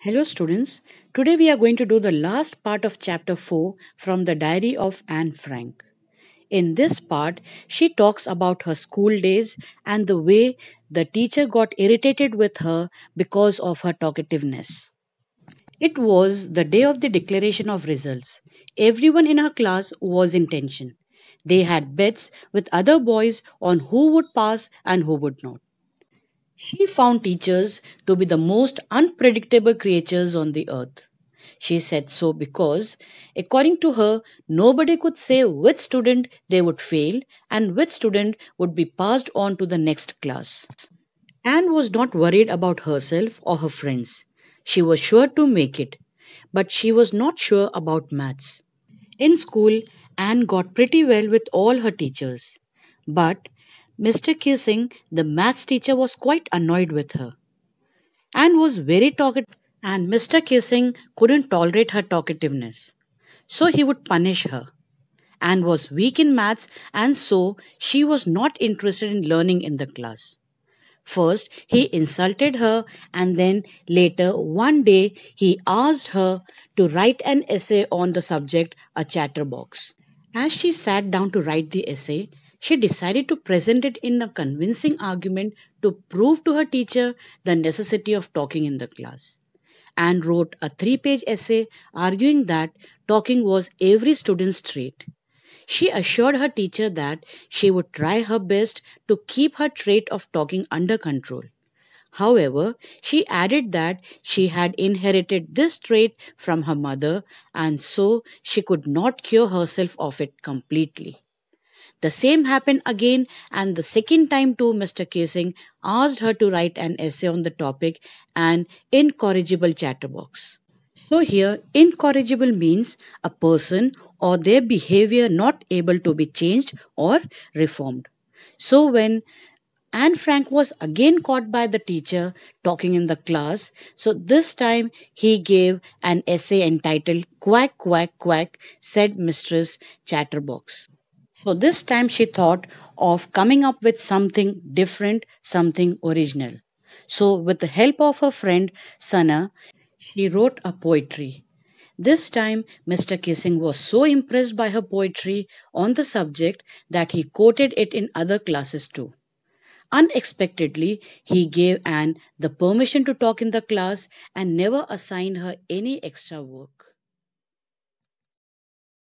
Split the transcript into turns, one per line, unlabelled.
Hello students, today we are going to do the last part of chapter 4 from the diary of Anne Frank. In this part, she talks about her school days and the way the teacher got irritated with her because of her talkativeness. It was the day of the declaration of results. Everyone in her class was in tension. They had bets with other boys on who would pass and who would not. She found teachers to be the most unpredictable creatures on the earth. She said so because, according to her, nobody could say which student they would fail and which student would be passed on to the next class. Anne was not worried about herself or her friends. She was sure to make it, but she was not sure about maths. In school, Anne got pretty well with all her teachers. But Mr. Kissing, the maths teacher, was quite annoyed with her and was very talkative. And Mr. Kissing couldn't tolerate her talkativeness, so he would punish her and was weak in maths, and so she was not interested in learning in the class. First, he insulted her, and then later, one day, he asked her to write an essay on the subject, a chatterbox. As she sat down to write the essay, she decided to present it in a convincing argument to prove to her teacher the necessity of talking in the class and wrote a three page essay arguing that talking was every student's trait. She assured her teacher that she would try her best to keep her trait of talking under control. However, she added that she had inherited this trait from her mother and so she could not cure herself of it completely. The same happened again, and the second time too, Mr. Kasing asked her to write an essay on the topic an incorrigible chatterbox. So, here, incorrigible means a person or their behavior not able to be changed or reformed. So, when Anne Frank was again caught by the teacher talking in the class. So this time he gave an essay entitled Quack, Quack, Quack, said Mistress Chatterbox. So this time she thought of coming up with something different, something original. So, with the help of her friend Sana, she wrote a poetry. This time, Mr. Kissing was so impressed by her poetry on the subject that he quoted it in other classes too. Unexpectedly, he gave Anne the permission to talk in the class and never assigned her any extra work.